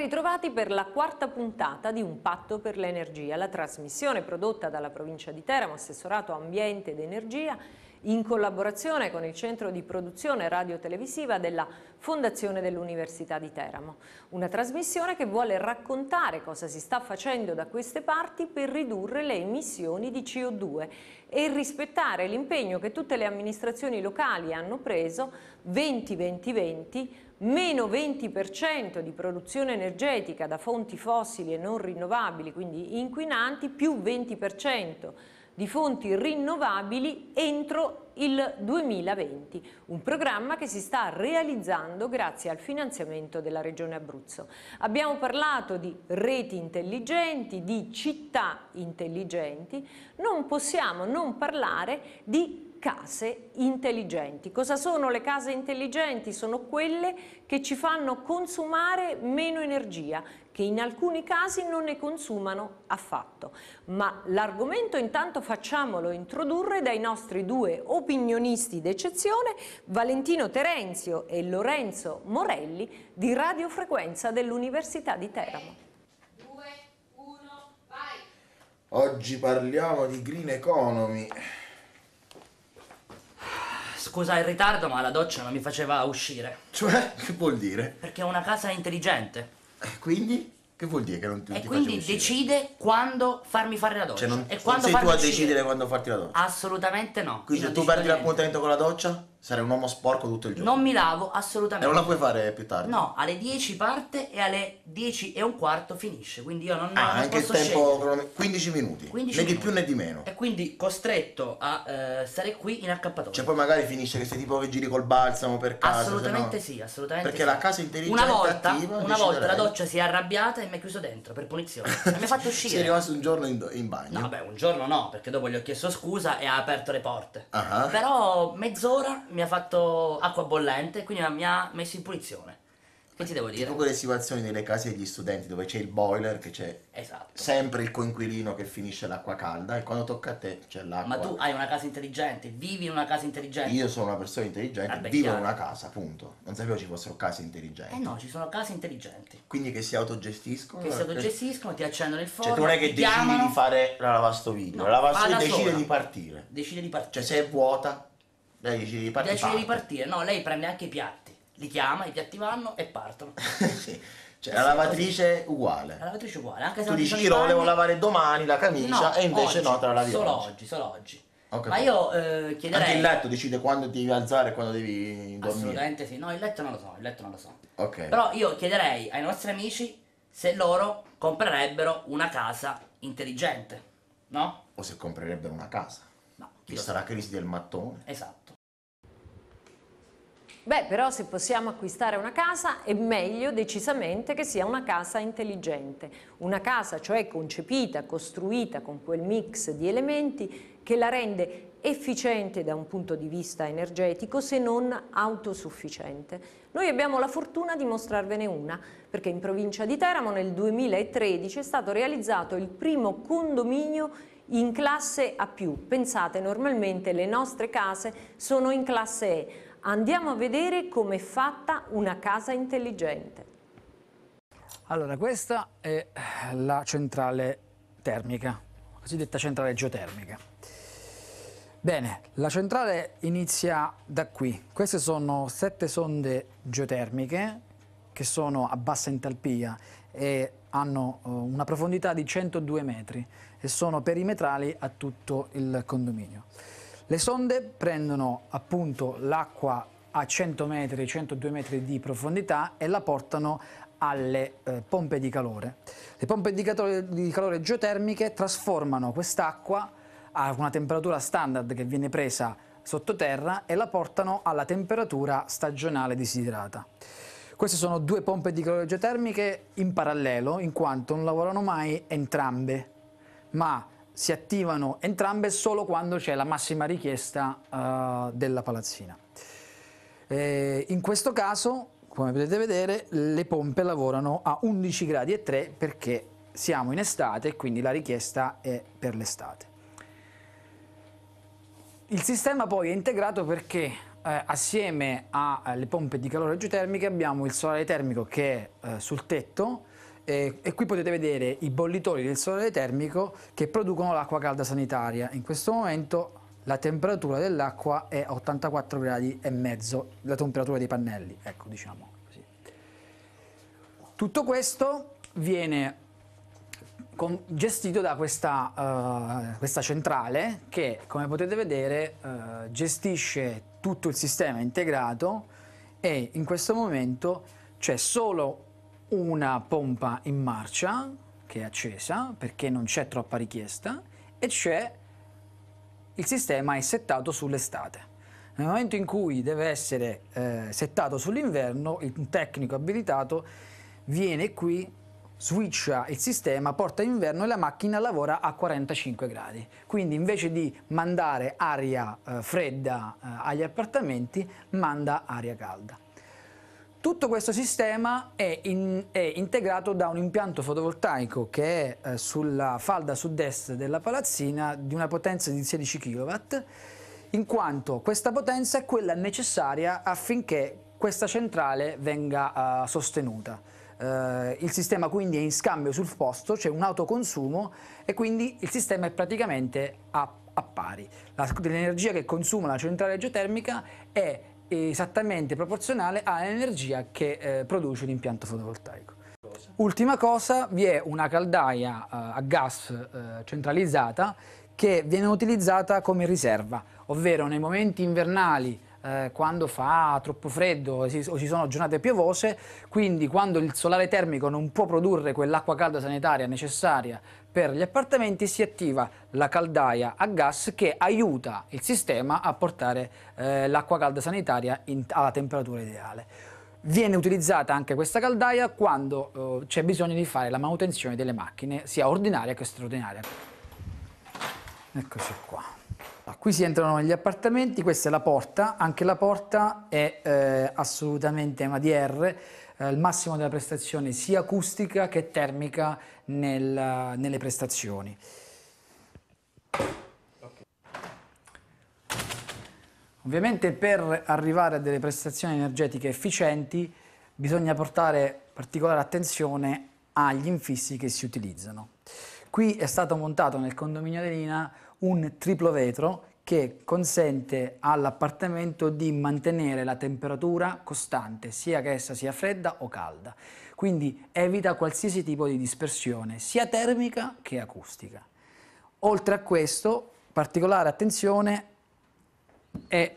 ritrovati per la quarta puntata di Un patto per l'energia, la trasmissione prodotta dalla provincia di Teramo, assessorato ambiente ed energia, in collaborazione con il centro di produzione radiotelevisiva della Fondazione dell'Università di Teramo. Una trasmissione che vuole raccontare cosa si sta facendo da queste parti per ridurre le emissioni di CO2 e rispettare l'impegno che tutte le amministrazioni locali hanno preso 20-20-20 meno 20% di produzione energetica da fonti fossili e non rinnovabili, quindi inquinanti, più 20% di fonti rinnovabili entro il 2020, un programma che si sta realizzando grazie al finanziamento della Regione Abruzzo. Abbiamo parlato di reti intelligenti, di città intelligenti, non possiamo non parlare di case intelligenti. Cosa sono le case intelligenti? Sono quelle che ci fanno consumare meno energia, che in alcuni casi non ne consumano affatto. Ma l'argomento intanto facciamolo introdurre dai nostri due opinionisti d'eccezione, Valentino Terenzio e Lorenzo Morelli di Radiofrequenza dell'Università di Teramo. Oggi parliamo di green economy, Scusa il ritardo, ma la doccia non mi faceva uscire. Cioè, che vuol dire? Perché è una casa intelligente. Eh, quindi? Che vuol dire che non ti E quindi decide quando farmi fare la doccia. Cioè non, e quando sei tu a decidere quando farti la doccia? Assolutamente no. Quindi se tu perdi l'appuntamento con la doccia? Sarei un uomo sporco tutto il giorno. Non mi lavo assolutamente. E non la puoi fare più tardi? No, alle 10 parte e alle 10 e un quarto finisce, quindi io non, ah, non anche il tempo scegliere. 15 minuti, 15 né minuti. di più né di meno. E quindi costretto a uh, stare qui in accappatoio. Cioè poi magari finisce che sei tipo che giri col balsamo per casa. Assolutamente no... sì, assolutamente Perché sì. la casa intelligente una volta, attiva, Una volta la doccia si è arrabbiata e mi ha chiuso dentro per punizione. mi ha fatto uscire. Sei rimasto un giorno in, in, bagno? No, beh, un giorno no, perché dopo gli ho chiesto scusa e ha aperto le porte. uh -huh. Però mezz'ora mi ha fatto acqua bollente, quindi mi ha messo in punizione. Che ti devo dire? Tipo quelle situazioni nelle case degli studenti dove c'è il boiler, che c'è esatto. sempre il coinquilino che finisce l'acqua calda e quando tocca a te c'è l'acqua. Ma tu hai una casa intelligente, vivi in una casa intelligente. Io sono una persona intelligente, Vabbè, vivo chiaro. in una casa, punto. Non sapevo ci fossero case intelligenti. Eh no, ci sono case intelligenti. Quindi che si autogestiscono? Che si cioè, autogestiscono, ti accendono il forno. Cioè tu non è che decidi chiamano... di fare la lavastoviglie, no, la lavastoviglie decide sola. di partire. Decide di cioè, partire. Cioè se è vuota lei ci riparte. Lei ci ripartire, no, lei prende anche i piatti, li chiama, i piatti vanno e partono. sì. Cioè, la lavatrice così. uguale. La lavatrice uguale, anche se Tu dici, io volevo lavare domani la camicia no, e invece oggi, no, tra la lavi Solo oggi, oggi solo oggi. Ma io eh, chiederei. Anche il letto decide quando devi alzare e quando devi dormire. Assolutamente sì. No, il letto non lo so, il letto non lo so. Ok. Però io chiederei ai nostri amici se loro comprerebbero una casa intelligente, no? O se comprerebbero una casa. No. Chi la crisi del mattone? Esatto. Beh, però se possiamo acquistare una casa è meglio decisamente che sia una casa intelligente, una casa cioè concepita, costruita con quel mix di elementi che la rende efficiente da un punto di vista energetico se non autosufficiente. Noi abbiamo la fortuna di mostrarvene una, perché in provincia di Teramo nel 2013 è stato realizzato il primo condominio in classe A+. Pensate, normalmente le nostre case sono in classe E, Andiamo a vedere come è fatta una casa intelligente. Allora, questa è la centrale termica, la cosiddetta centrale geotermica. Bene, la centrale inizia da qui. Queste sono sette sonde geotermiche che sono a bassa entalpia e hanno eh, una profondità di 102 metri e sono perimetrali a tutto il condominio. Le sonde prendono appunto l'acqua a 100 metri, 102 metri di profondità e la portano alle eh, pompe di calore. Le pompe di calore, di calore geotermiche trasformano quest'acqua a una temperatura standard che viene presa sottoterra e la portano alla temperatura stagionale desiderata. Queste sono due pompe di calore geotermiche in parallelo, in quanto non lavorano mai entrambe, ma si attivano entrambe solo quando c'è la massima richiesta uh, della palazzina. E eh, in questo caso, come potete vedere, le pompe lavorano a 11 gradi e 3 perché siamo in estate e quindi la richiesta è per l'estate. Il sistema poi è integrato perché eh, assieme alle pompe di calore geotermiche abbiamo il solare termico che è eh, sul tetto e, eh, e qui potete vedere i bollitori del solare termico che producono l'acqua calda sanitaria. In questo momento la temperatura dell'acqua è 84 gradi e mezzo, la temperatura dei pannelli, ecco diciamo così. Tutto questo viene con, gestito da questa, uh, questa, centrale che come potete vedere uh, gestisce tutto il sistema integrato e in questo momento c'è solo una pompa in marcia che è accesa perché non c'è troppa richiesta e c'è il sistema è settato sull'estate. Nel momento in cui deve essere eh, settato sull'inverno, il tecnico abilitato viene qui, switcha il sistema, porta inverno e la macchina lavora a 45 gradi. Quindi invece di mandare aria eh, fredda eh, agli appartamenti, manda aria calda. Tutto questo sistema è, in, è, integrato da un impianto fotovoltaico che è eh, sulla falda sud-est della palazzina di una potenza di 16 kW, in quanto questa potenza è quella necessaria affinché questa centrale venga eh, sostenuta. Eh, il sistema quindi è in scambio sul posto, c'è cioè un autoconsumo e quindi il sistema è praticamente a, a pari. l'energia che consuma la centrale geotermica è esattamente proporzionale all'energia che eh, produce l'impianto fotovoltaico. Ultima cosa, vi è una caldaia eh, a gas eh, centralizzata che viene utilizzata come riserva, ovvero nei momenti invernali eh, quando fa troppo freddo o ci sono giornate piovose, quindi quando il solare termico non può produrre quell'acqua calda sanitaria necessaria per gli appartamenti si attiva la caldaia a gas che aiuta il sistema a portare eh, l'acqua calda sanitaria in, alla temperatura ideale. Viene utilizzata anche questa caldaia quando eh, c'è bisogno di fare la manutenzione delle macchine, sia ordinaria che straordinaria. Eccoci qua. Ah, qui si entrano negli appartamenti, questa è la porta, anche la porta è eh, assolutamente una eh, il massimo della prestazione sia acustica che termica nel, nelle prestazioni. Ovviamente per arrivare a delle prestazioni energetiche efficienti bisogna portare particolare attenzione agli infissi che si utilizzano. Qui è stato montato nel condominio Adelina un triplo vetro che consente all'appartamento di mantenere la temperatura costante, sia che essa sia fredda o calda. Quindi evita qualsiasi tipo di dispersione, sia termica che acustica. Oltre a questo, particolare attenzione è,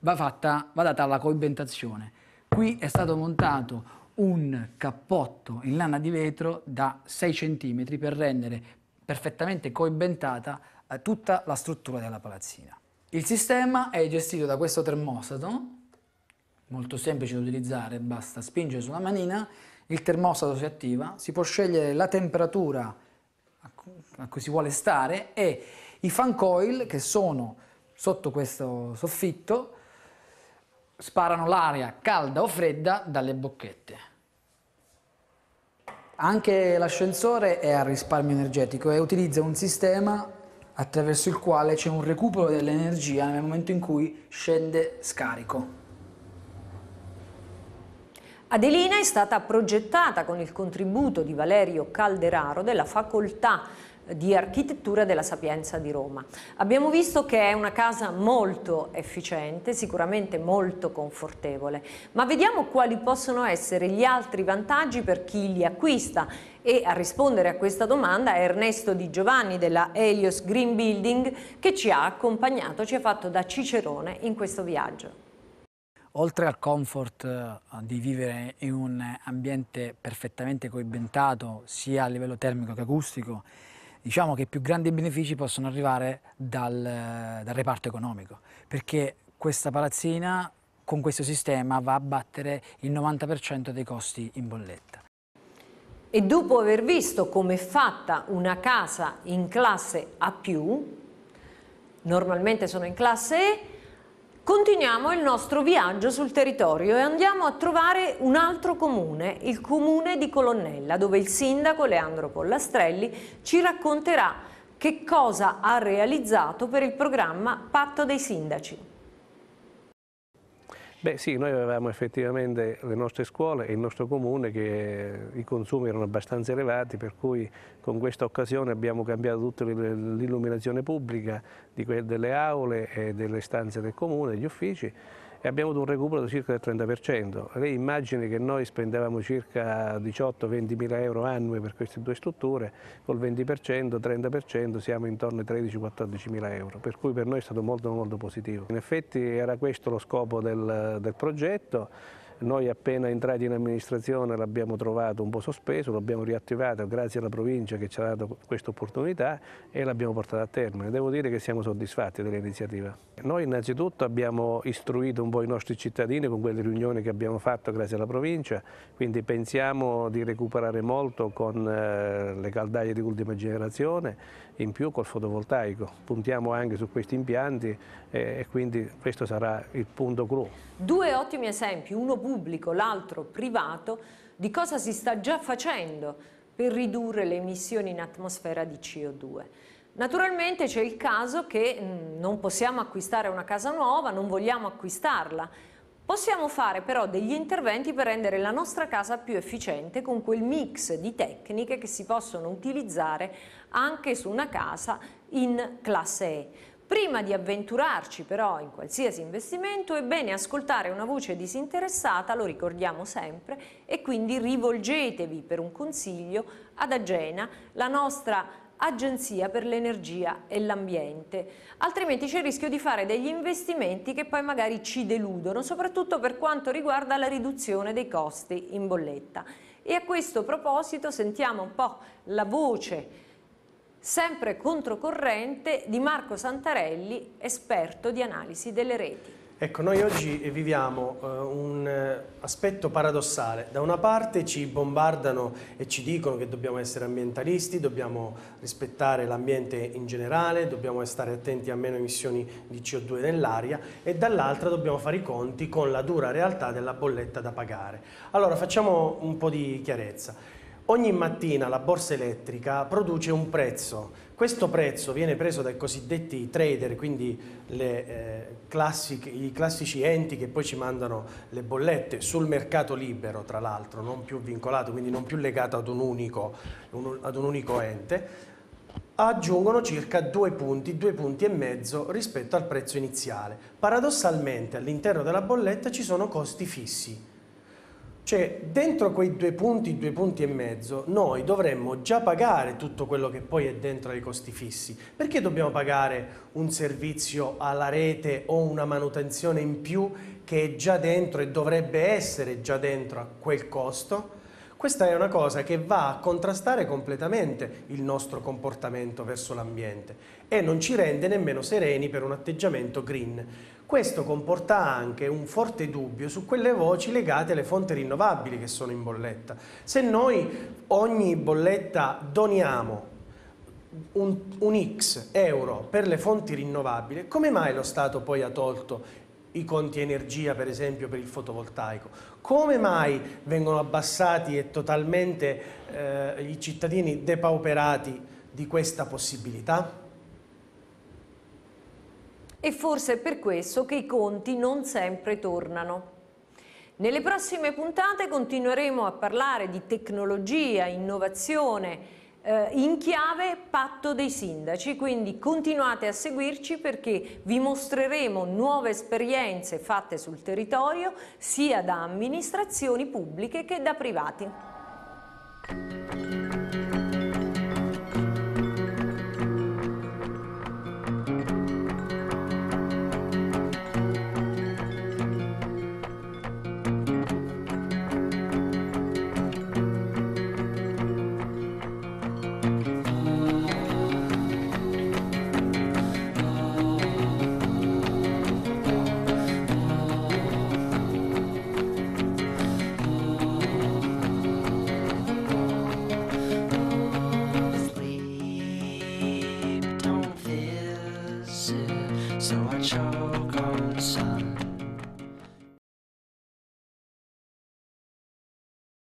va, fatta, va data alla coibentazione. Qui è stato montato un cappotto in lana di vetro da 6 cm per rendere perfettamente coibentata eh, tutta la struttura della palazzina. Il sistema è gestito da questo termostato, molto semplice da utilizzare, basta spingere su una manina, il termostato si attiva, si può scegliere la temperatura a cui si vuole stare e i fan coil che sono sotto questo soffitto sparano l'aria calda o fredda dalle bocchette. Anche l'ascensore è a risparmio energetico e utilizza un sistema attraverso il quale c'è un recupero dell'energia nel momento in cui scende scarico. Adelina è stata progettata con il contributo di Valerio Calderaro della Facoltà di architettura della Sapienza di Roma. Abbiamo visto che è una casa molto efficiente, sicuramente molto confortevole, ma vediamo quali possono essere gli altri vantaggi per chi li acquista e a rispondere a questa domanda è Ernesto Di Giovanni della Helios Green Building che ci ha accompagnato, ci ha fatto da cicerone in questo viaggio. Oltre al comfort eh, di vivere in un ambiente perfettamente coibentato sia a livello termico che acustico, diciamo che i più grandi benefici possono arrivare dal, eh, dal reparto economico, perché questa palazzina con questo sistema va a battere il 90% dei costi in bolletta. E dopo aver visto come è fatta una casa in classe A+, normalmente sono in classe E, Continuiamo il nostro viaggio sul territorio e andiamo a trovare un altro comune, il comune di Colonnella, dove il sindaco Leandro Pollastrelli ci racconterà che cosa ha realizzato per il programma Patto dei Sindaci. Beh sì, noi avevamo effettivamente le nostre scuole e il nostro comune che eh, i consumi erano abbastanza elevati per cui con questa occasione abbiamo cambiato tutta l'illuminazione pubblica delle aule e delle stanze del comune, degli uffici e abbiamo avuto un recupero di circa del 30%. Lei immagini che noi spendevamo circa 18-20 mila euro annui per queste due strutture, col 20%, 30% siamo intorno ai 13-14 mila euro, per cui per noi è stato molto molto positivo. In effetti era questo lo scopo del, del progetto, noi appena entrati in amministrazione l'abbiamo trovato un po' sospeso, l'abbiamo riattivato grazie alla provincia che ci ha dato questa opportunità e l'abbiamo portato a termine. Devo dire che siamo soddisfatti dell'iniziativa. Noi innanzitutto abbiamo istruito un po' i nostri cittadini con quelle riunioni che abbiamo fatto grazie alla provincia, quindi pensiamo di recuperare molto con eh, le caldaie di ultima generazione in più col fotovoltaico. Puntiamo anche su questi impianti eh, e quindi questo sarà il punto clou. Due ottimi esempi, uno pubblico, l'altro privato, di cosa si sta già facendo per ridurre le emissioni in atmosfera di CO2. Naturalmente c'è il caso che mm, non possiamo acquistare una casa nuova, non vogliamo acquistarla, Possiamo fare però degli interventi per rendere la nostra casa più efficiente con quel mix di tecniche che si possono utilizzare anche su una casa in classe E. Prima di avventurarci però in qualsiasi investimento è bene ascoltare una voce disinteressata, lo ricordiamo sempre, e quindi rivolgetevi per un consiglio ad Agena, la nostra Agenzia per l'Energia e l'Ambiente, altrimenti c'è il rischio di fare degli investimenti che poi magari ci deludono, soprattutto per quanto riguarda la riduzione dei costi in bolletta. E a questo proposito sentiamo un po' la voce sempre controcorrente di Marco Santarelli, esperto di analisi delle reti. Ecco, noi oggi viviamo eh, un eh, aspetto paradossale. Da una parte ci bombardano e ci dicono che dobbiamo essere ambientalisti, dobbiamo rispettare l'ambiente in generale, dobbiamo stare attenti a meno emissioni di CO2 nell'aria e dall'altra dobbiamo fare i conti con la dura realtà della bolletta da pagare. Allora facciamo un po' di chiarezza. Ogni mattina la borsa elettrica produce un prezzo, questo prezzo viene preso dai cosiddetti trader, quindi le, eh, classiche, i classici enti che poi ci mandano le bollette sul mercato libero tra l'altro, non più vincolato, quindi non più legato ad un unico, un, ad un unico ente, aggiungono circa due punti, due punti e mezzo rispetto al prezzo iniziale. Paradossalmente all'interno della bolletta ci sono costi fissi, cioè, dentro quei due punti, due punti e mezzo, noi dovremmo già pagare tutto quello che poi è dentro ai costi fissi. Perché dobbiamo pagare un servizio alla rete o una manutenzione in più che è già dentro e dovrebbe essere già dentro a quel costo? Questa è una cosa che va a contrastare completamente il nostro comportamento verso l'ambiente e non ci rende nemmeno sereni per un atteggiamento green. Questo comporta anche un forte dubbio su quelle voci legate alle fonti rinnovabili che sono in bolletta. Se noi ogni bolletta doniamo un, un X euro per le fonti rinnovabili, come mai lo Stato poi ha tolto i conti energia per esempio per il fotovoltaico? Come mai vengono abbassati e totalmente eh, i cittadini depauperati di questa possibilità? e forse è per questo che i conti non sempre tornano. Nelle prossime puntate continueremo a parlare di tecnologia, innovazione, eh, in chiave patto dei sindaci, quindi continuate a seguirci perché vi mostreremo nuove esperienze fatte sul territorio sia da amministrazioni pubbliche che da privati.